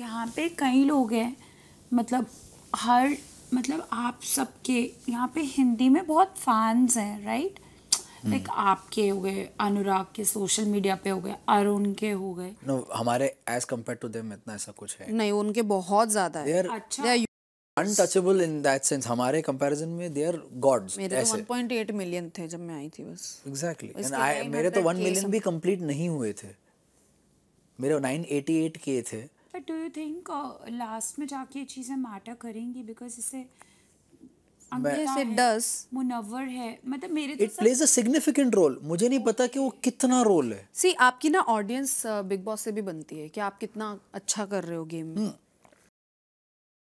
यहाँ पे कई लोग हैं मतलब हर मतलब आप सबके यहाँ पे हिंदी में बहुत फैंस हैं राइट लाइक हम्म। आपके हो गए अनुराग के सोशल मीडिया पे हो गए अरुण के हो गए नो no, हमारे एज कम्पेयर टू देम इतना ऐसा कुछ है नहीं उनके बहुत ज्यादा है अच्छा अनटचेबल इन दैट सेंस हमारे कंपैरिजन में दे आर गॉड्स मेरे तो 1.8 मिलियन थे जब मैं आई थी बस एग्जैक्टली एंड आई मेरे मतलब तो 1 मिलियन भी कंप्लीट नहीं हुए थे मेरे 988 के थे डू यू थिंक लास्ट में जाके ये चीज़ें मैटर करेंगी बिकॉज इसे मतलब तो मुझे नहीं पता कि वो कितना रोल है सी आपकी ना ऑडियंस बिग बॉस से भी बनती है कि आप कितना अच्छा कर रहे हो गेम में hmm.